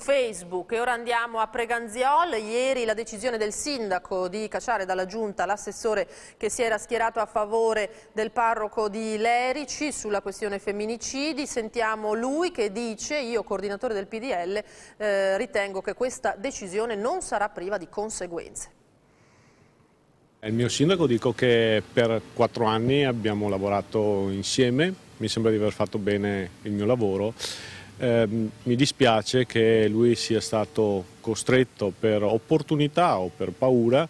Facebook e ora andiamo a Preganziol, ieri la decisione del sindaco di cacciare dalla giunta l'assessore che si era schierato a favore del parroco di Lerici sulla questione femminicidi, sentiamo lui che dice io coordinatore del PDL eh, ritengo che questa decisione non sarà priva di conseguenze. Eh, il mio sindaco dico che per quattro anni abbiamo lavorato insieme, mi sembra di aver fatto bene il mio lavoro eh, mi dispiace che lui sia stato costretto per opportunità o per paura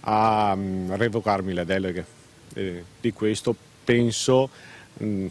a, a mm, revocarmi le deleghe. Eh, di questo penso mh, mm,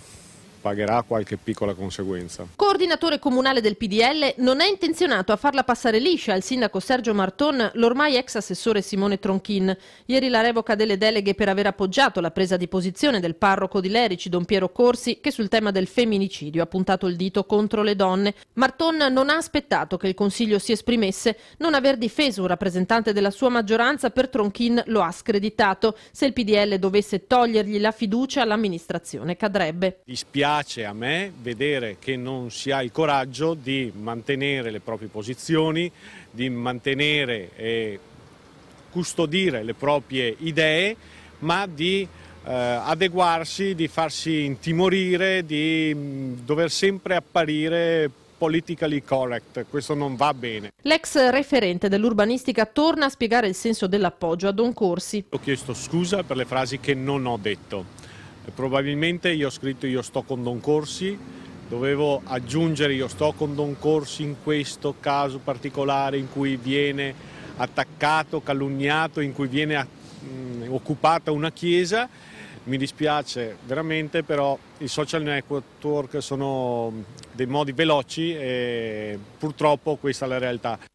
pagherà qualche piccola conseguenza. Coordinatore comunale del PDL non è intenzionato a farla passare liscia al sindaco Sergio Marton l'ormai ex assessore Simone Tronchin. Ieri la revoca delle deleghe per aver appoggiato la presa di posizione del parroco di Lerici, Don Piero Corsi, che sul tema del femminicidio ha puntato il dito contro le donne. Marton non ha aspettato che il Consiglio si esprimesse, non aver difeso un rappresentante della sua maggioranza per Tronchin lo ha screditato. Se il PDL dovesse togliergli la fiducia, l'amministrazione cadrebbe. Dispiace Piace a me vedere che non si ha il coraggio di mantenere le proprie posizioni, di mantenere e custodire le proprie idee, ma di eh, adeguarsi, di farsi intimorire, di mh, mm, dover sempre apparire politically correct, questo non va bene. L'ex referente dell'urbanistica torna a spiegare il senso dell'appoggio a Don Corsi. Ho chiesto scusa per le frasi che non ho detto Probabilmente io ho scritto io sto con Don Corsi, dovevo aggiungere io sto con Don Corsi in questo caso particolare in cui viene attaccato, calunniato, in cui viene mm, occupata una chiesa. Mi dispiace veramente, però i social network sono mm, dei modi veloci e purtroppo questa è la realtà.